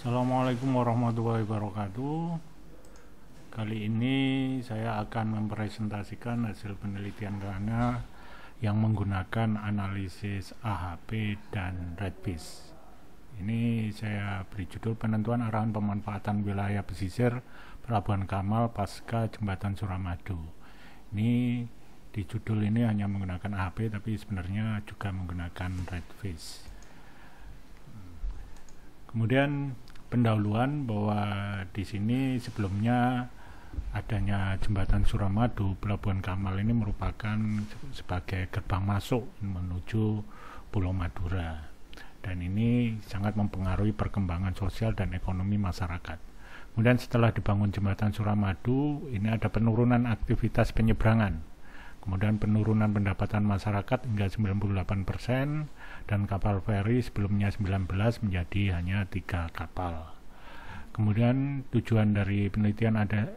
Assalamualaikum warahmatullahi wabarakatuh Kali ini saya akan mempresentasikan hasil penelitian kami yang menggunakan analisis AHP dan Redbase Ini saya beri judul penentuan arahan pemanfaatan wilayah pesisir Pelabuhan Kamal pasca Jembatan Suramadu Ini di judul ini hanya menggunakan AHP tapi sebenarnya juga menggunakan Redbase Kemudian pendahuluan bahwa di sini sebelumnya adanya jembatan Suramadu Pelabuhan Kamal ini merupakan sebagai gerbang masuk menuju Pulau Madura dan ini sangat mempengaruhi perkembangan sosial dan ekonomi masyarakat. Kemudian setelah dibangun jembatan Suramadu, ini ada penurunan aktivitas penyeberangan kemudian penurunan pendapatan masyarakat hingga 98% dan kapal feri sebelumnya 19 menjadi hanya tiga kapal. Kemudian tujuan dari penelitian ada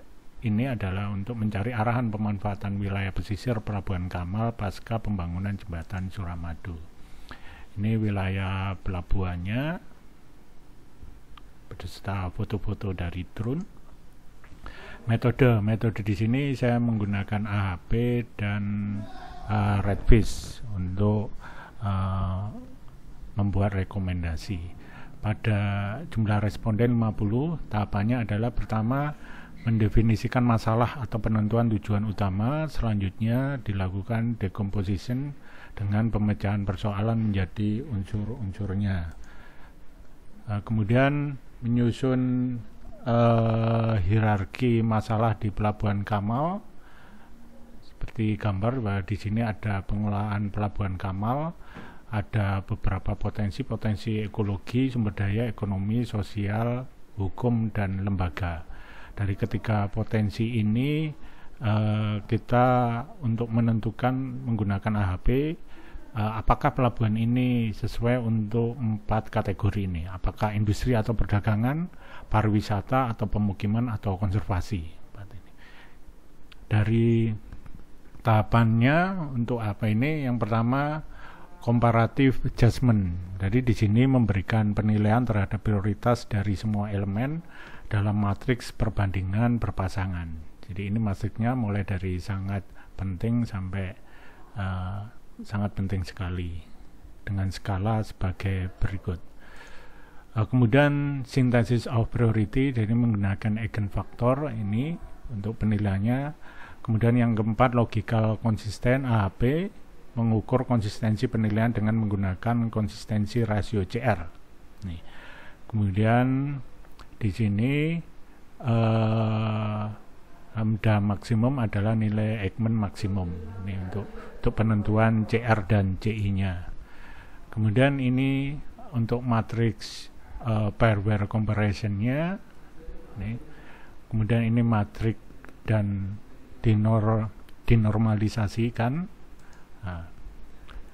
ini adalah untuk mencari arahan pemanfaatan wilayah pesisir Pelabuhan Kamal pasca pembangunan jembatan Suramadu. Ini wilayah pelabuhannya berserta foto-foto dari drone metode metode di sini saya menggunakan AHP dan uh, eh, Redfish untuk uh, membuat rekomendasi pada jumlah responden 50 tahapannya adalah pertama mendefinisikan masalah atau penentuan tujuan utama selanjutnya dilakukan decomposition dengan pemecahan persoalan menjadi unsur-unsurnya eh, kemudian menyusun uh, hierarki masalah di Pelabuhan Kamal seperti gambar bahwa di sini ada pengelolaan Pelabuhan Kamal ada beberapa potensi-potensi ekologi, sumber daya, ekonomi, sosial, hukum, dan lembaga. Dari ketiga potensi ini, eh, kita untuk menentukan menggunakan AHP, Eh, apakah pelabuhan ini sesuai untuk empat kategori ini? Apakah industri atau perdagangan, pariwisata atau pemukiman atau konservasi? Dari tahapannya untuk apa ini? Yang pertama komparatif adjustment Jadi di sini memberikan penilaian terhadap prioritas dari semua elemen dalam matriks perbandingan berpasangan. Jadi ini maksudnya mulai dari sangat penting sampai uh, sangat penting sekali dengan skala sebagai berikut. Uh, kemudian sintesis of priority jadi menggunakan eigen faktor ini untuk penilaiannya. Kemudian yang keempat logical konsisten AHP mengukur konsistensi penilaian dengan menggunakan konsistensi rasio CR. Nih. Kemudian di sini uh, AMDA maksimum adalah nilai Ekman maksimum ini untuk untuk penentuan CR dan CI-nya. Kemudian ini untuk matriks uh, pairware comparison-nya. Kemudian ini matriks dan dinor dinormalisasikan. Nah,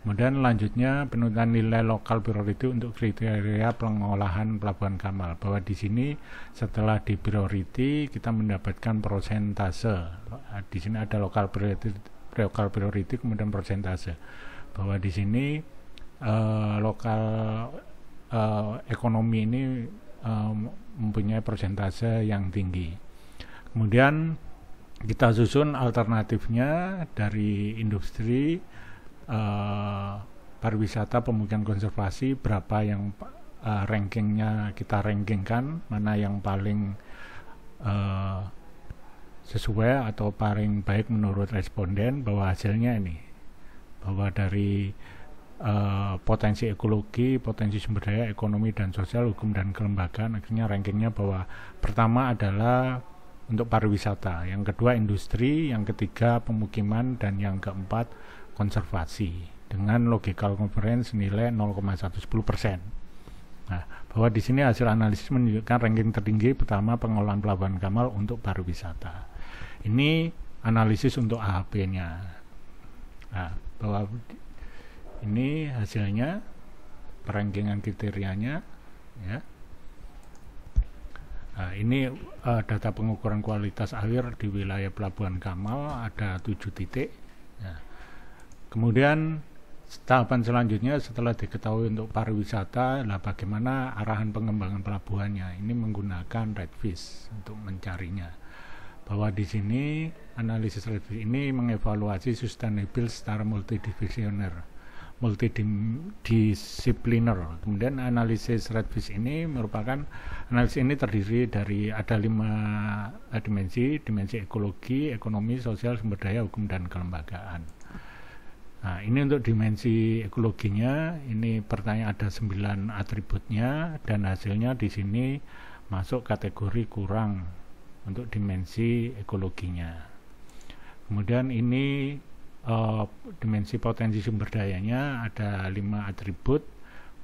Kemudian lanjutnya penentuan nilai lokal priority untuk kriteria pengolahan pelabuhan Kamal bahwa di sini setelah di priority kita mendapatkan persentase. Di sini ada lokal priority lokal priority kemudian persentase. Bahwa di sini uh, lokal uh, ekonomi ini uh, mempunyai persentase yang tinggi. Kemudian kita susun alternatifnya dari industri uh, pariwisata pemukiman konservasi berapa yang uh, rankingnya kita rankingkan mana yang paling uh, sesuai atau paling baik menurut responden bahwa hasilnya ini bahwa dari uh, potensi ekologi, potensi sumber daya, ekonomi dan sosial, hukum dan kelembagaan akhirnya rankingnya bahwa pertama adalah untuk pariwisata, yang kedua industri, yang ketiga pemukiman dan yang keempat konservasi dengan logical conference nilai 0,110%. Nah, bahwa di sini hasil analisis menunjukkan ranking tertinggi pertama pengelolaan pelabuhan Kamal untuk pariwisata. Ini analisis untuk AHP-nya. Nah, bahwa ini hasilnya perenggengan kriterianya ya. Nah, ini uh, data pengukuran kualitas air di wilayah Pelabuhan Kamal ada 7 titik. Nah, Kemudian tahapan selanjutnya setelah diketahui untuk pariwisata lah bagaimana arahan pengembangan pelabuhannya ini menggunakan redfish untuk mencarinya bahwa di sini analisis redfish ini mengevaluasi sustainable secara multidivisioner multidisipliner kemudian analisis redfish ini merupakan analisis ini terdiri dari ada lima dimensi dimensi ekologi ekonomi sosial sumber daya hukum dan kelembagaan ini untuk dimensi ekologinya ini pertanyaan ada 9 atributnya dan hasilnya di sini masuk kategori kurang untuk dimensi ekologinya kemudian ini uh, dimensi potensi sumber dayanya ada 5 atribut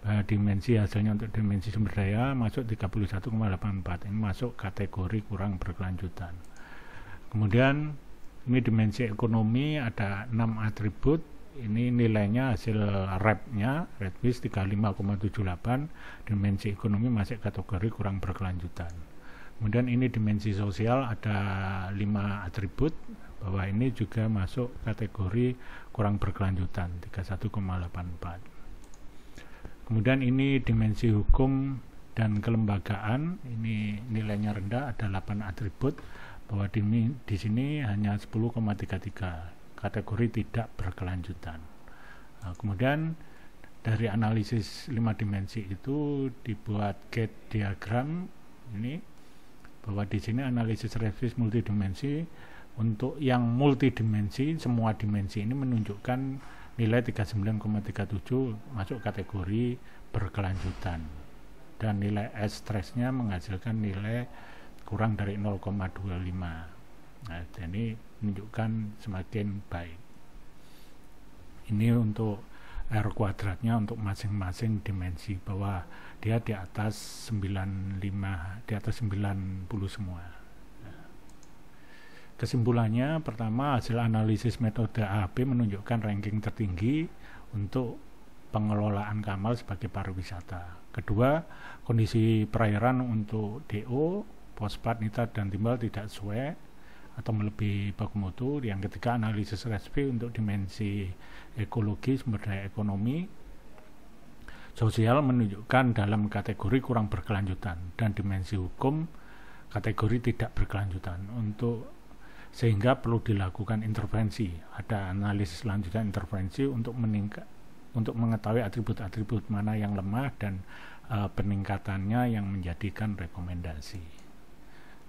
uh, dimensi hasilnya untuk dimensi sumber daya masuk 31,84 ini masuk kategori kurang berkelanjutan kemudian ini dimensi ekonomi ada 6 atribut ini nilainya hasil rapnya Redfish 35,78 dimensi ekonomi masih kategori kurang berkelanjutan kemudian ini dimensi sosial ada lima atribut bahwa ini juga masuk kategori kurang berkelanjutan 31,84 kemudian ini dimensi hukum dan kelembagaan ini nilainya rendah ada 8 atribut bahwa di, di sini hanya 10,33 kategori tidak berkelanjutan. Nah, kemudian dari analisis lima dimensi itu dibuat gate diagram ini bahwa di sini analisis revis multidimensi untuk yang multidimensi semua dimensi ini menunjukkan nilai 39,37 masuk kategori berkelanjutan dan nilai S stressnya menghasilkan nilai kurang dari 0,25 nah, jadi menunjukkan semakin baik ini untuk R kuadratnya untuk masing-masing dimensi bahwa dia di atas 95 di atas 90 semua kesimpulannya pertama hasil analisis metode AP menunjukkan ranking tertinggi untuk pengelolaan Kamal sebagai pariwisata kedua kondisi perairan untuk DO pospat, nitrat, dan timbal tidak sesuai atau melebihi baku mutu Yang ketiga analisis recipe untuk dimensi ekologi sumber daya ekonomi sosial menunjukkan dalam kategori kurang berkelanjutan dan dimensi hukum kategori tidak berkelanjutan untuk sehingga perlu dilakukan intervensi ada analisis lanjutan intervensi untuk meningkat untuk mengetahui atribut-atribut mana yang lemah dan uh, peningkatannya yang menjadikan rekomendasi.